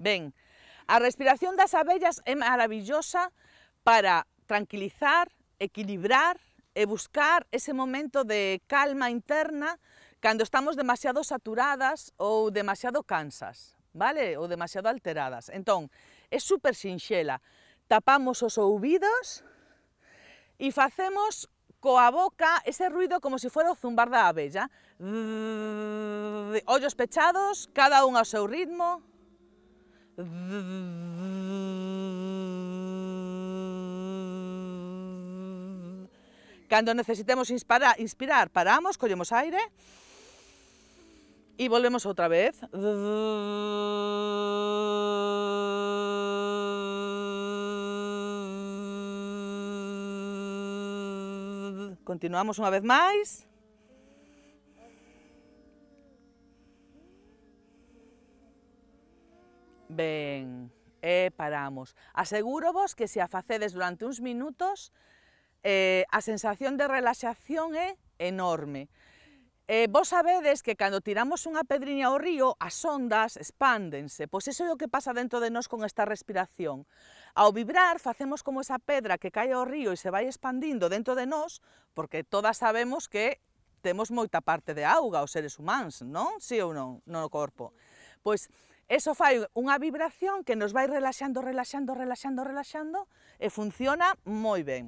Ben, a respiración das abellas é maravillosa para tranquilizar, equilibrar e buscar ese momento de calma interna cando estamos demasiado saturadas ou demasiado cansas, vale? Ou demasiado alteradas. Entón, é super sinxela. Tapamos os ouvidos e facemos coa boca ese ruido como se fuera o zumbar da abella. Ollos pechados, cada un ao seu ritmo. Cando necesitemos inspirar, inspirar paramos, collemos aire e volvemos outra vez. Continuamos unha vez máis. Ben, e paramos. vos que se a facedes durante uns minutos, eh, a sensación de relaxación é enorme. Eh, vos sabedes que cando tiramos unha pedriña ao río, as ondas expándense, pois iso é o que pasa dentro de nós con esta respiración. Ao vibrar, facemos como esa pedra que cae ao río e se vai expandindo dentro de nós, porque todas sabemos que temos moita parte de auga os seres humanos, non? Si sí ou non? No corpo. Pois Eso fai unha vibración que nos vai relaxando, relaxando, relaxando, relaxando e funciona moi ben.